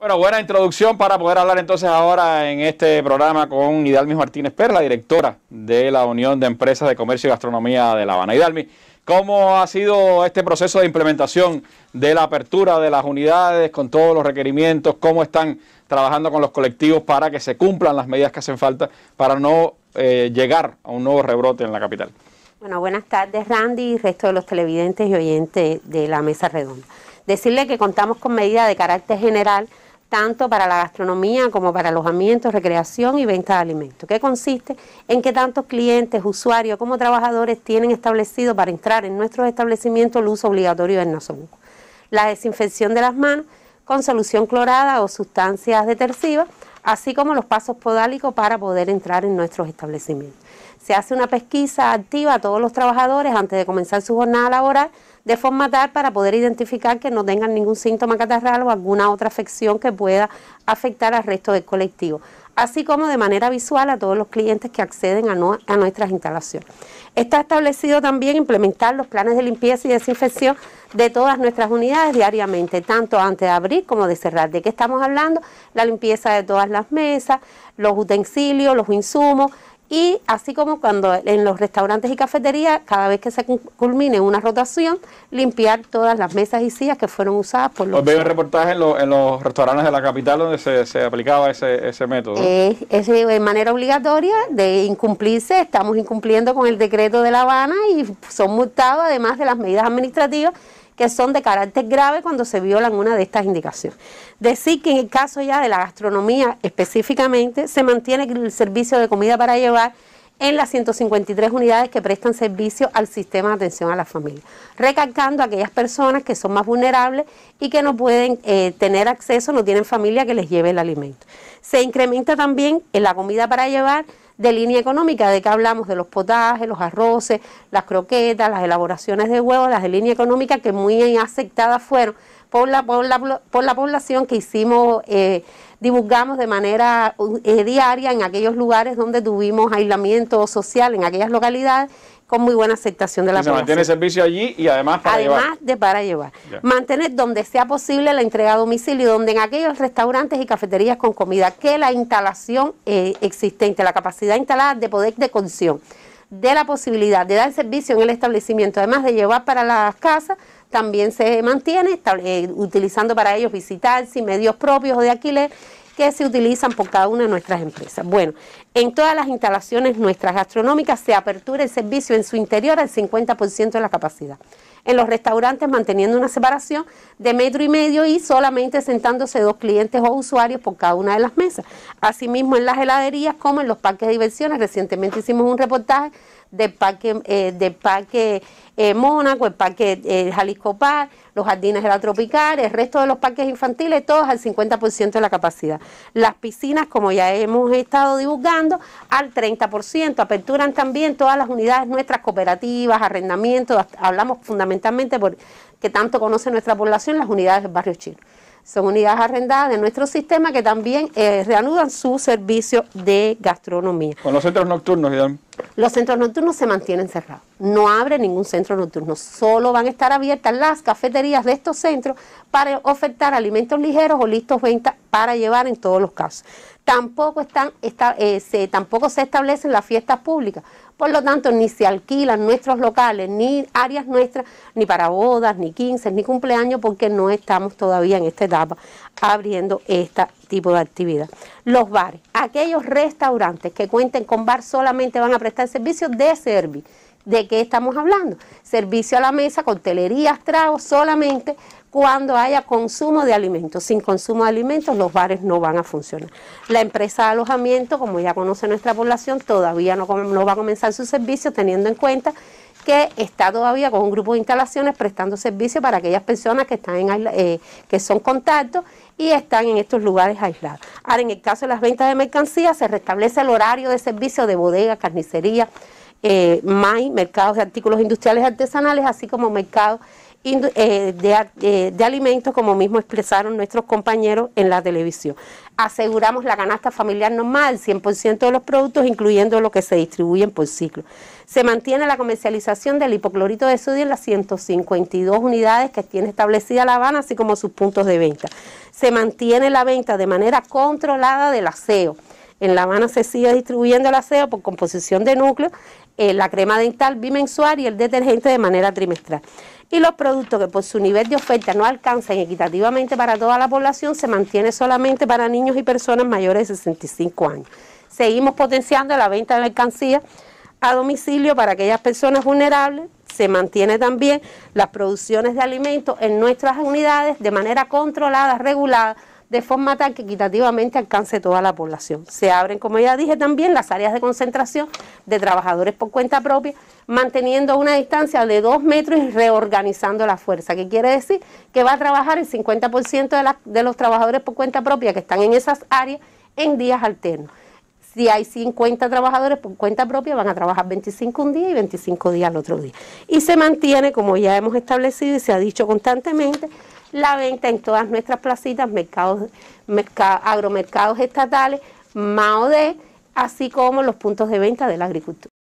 Bueno, buena introducción para poder hablar entonces ahora en este programa con Hidalmi Martínez Perla, directora de la Unión de Empresas de Comercio y Gastronomía de La Habana. Hidalmi, ¿cómo ha sido este proceso de implementación de la apertura de las unidades con todos los requerimientos? ¿Cómo están trabajando con los colectivos para que se cumplan las medidas que hacen falta para no eh, llegar a un nuevo rebrote en la capital? Bueno, buenas tardes Randy y resto de los televidentes y oyentes de la mesa redonda. Decirle que contamos con medidas de carácter general tanto para la gastronomía como para alojamiento, recreación y venta de alimentos, que consiste en que tantos clientes, usuarios como trabajadores tienen establecido para entrar en nuestros establecimientos el uso obligatorio del nasobuco. La desinfección de las manos con solución clorada o sustancias detersivas, así como los pasos podálicos para poder entrar en nuestros establecimientos. Se hace una pesquisa activa a todos los trabajadores antes de comenzar su jornada laboral de forma tal para poder identificar que no tengan ningún síntoma catarral o alguna otra afección que pueda afectar al resto del colectivo, así como de manera visual a todos los clientes que acceden a, a nuestras instalaciones. Está establecido también implementar los planes de limpieza y desinfección de todas nuestras unidades diariamente, tanto antes de abrir como de cerrar. ¿De qué estamos hablando? La limpieza de todas las mesas, los utensilios, los insumos, y así como cuando en los restaurantes y cafeterías, cada vez que se culmine una rotación, limpiar todas las mesas y sillas que fueron usadas por los... Pues veo reportajes en, en, los restaurantes de la capital donde se, aplicaba ese, ese método. es de manera obligatoria de incumplirse, estamos incumpliendo con el decreto de La Habana y son multados además de las medidas administrativas que son de carácter grave cuando se violan una de estas indicaciones. Decir que en el caso ya de la gastronomía específicamente, se mantiene el servicio de comida para llevar en las 153 unidades que prestan servicio al sistema de atención a la familia, recalcando a aquellas personas que son más vulnerables y que no pueden eh, tener acceso, no tienen familia que les lleve el alimento. Se incrementa también en la comida para llevar de línea económica, de que hablamos de los potajes, los arroces, las croquetas, las elaboraciones de huevos, las de línea económica que muy aceptadas fueron por la, por la, población que hicimos, eh, divulgamos de manera eh, diaria en aquellos lugares donde tuvimos aislamiento social, en aquellas localidades con muy buena aceptación de la y Se mantiene el servicio allí y además para llevar. Además de para llevar. Mantener donde sea posible la entrega a domicilio, donde en aquellos restaurantes y cafeterías con comida, que la instalación eh, existente, la capacidad instalada de poder de cocción, de la posibilidad de dar servicio en el establecimiento, además de llevar para las casas, también se mantiene eh, utilizando para ellos visitar, sin medios propios o de alquiler que se utilizan por cada una de nuestras empresas. Bueno, en todas las instalaciones nuestras gastronómicas se apertura el servicio en su interior al 50% de la capacidad. En los restaurantes manteniendo una separación de metro y medio y solamente sentándose dos clientes o usuarios por cada una de las mesas. Asimismo en las heladerías como en los parques de diversiones. Recientemente hicimos un reportaje del parque, eh, parque eh, Mónaco, el parque eh, Jalisco Park, los jardines de la Tropical, el resto de los parques infantiles, todos al 50% de la capacidad. Las piscinas, como ya hemos estado divulgando, al 30%. Aperturan también todas las unidades nuestras cooperativas, arrendamientos, hablamos fundamentalmente porque tanto conoce nuestra población las unidades del barrio chino. Son unidades arrendadas de nuestro sistema que también eh, reanudan su servicio de gastronomía. ¿Con los centros nocturnos, Los centros nocturnos se mantienen cerrados. No abre ningún centro nocturno. Solo van a estar abiertas las cafeterías de estos centros para ofertar alimentos ligeros o listos venta para llevar en todos los casos tampoco, están, eh, se, tampoco se establecen las fiestas públicas. Por lo tanto, ni se alquilan nuestros locales, ni áreas nuestras, ni para bodas, ni quince ni cumpleaños, porque no estamos todavía en esta etapa abriendo este tipo de actividad. Los bares, aquellos restaurantes que cuenten con bar solamente van a prestar servicios de servicio. ¿De qué estamos hablando? Servicio a la mesa, telerías, tragos, solamente cuando haya consumo de alimentos. Sin consumo de alimentos los bares no van a funcionar. La empresa de alojamiento, como ya conoce nuestra población, todavía no, va a comenzar su servicio teniendo en cuenta que está todavía con un grupo de instalaciones prestando servicio para aquellas personas que están eh, que son contactos y están en estos lugares aislados. Ahora, en el caso de las ventas de mercancías, se restablece el horario de servicio de bodega, carnicería, eh, mercados de artículos industriales artesanales, así como mercados eh, eh, de, alimentos, como mismo expresaron nuestros compañeros en la televisión. Aseguramos la canasta familiar normal, 100% de los productos, incluyendo los que se distribuyen por ciclo. Se mantiene la comercialización del hipoclorito de sodio en las 152 unidades que tiene establecida La Habana, así como sus puntos de venta. Se mantiene la venta de manera controlada del aseo. En La Habana se sigue distribuyendo el aseo por composición de núcleo eh, la crema dental bimensual y el detergente de manera trimestral. Y los productos que por su nivel de oferta no alcanzan equitativamente para toda la población se mantiene solamente para niños y personas mayores de 65 años. Seguimos potenciando la venta de mercancías a domicilio para aquellas personas vulnerables. Se mantiene también las producciones de alimentos en nuestras unidades de manera controlada, regulada de forma tal que equitativamente alcance toda la población. Se abren, como ya dije también, las áreas de concentración de trabajadores por cuenta propia, manteniendo una distancia de dos metros y reorganizando la fuerza, que quiere decir que va a trabajar el 50% de, de los trabajadores por cuenta propia que están en esas áreas en días alternos. Si hay 50 trabajadores por cuenta propia, van a trabajar 25 un día y 25 días al otro día. Y se mantiene, como ya hemos establecido y se ha dicho constantemente, la venta en todas nuestras placitas, mercados, agromercados estatales, MAOD, así como los puntos de venta de la agricultura.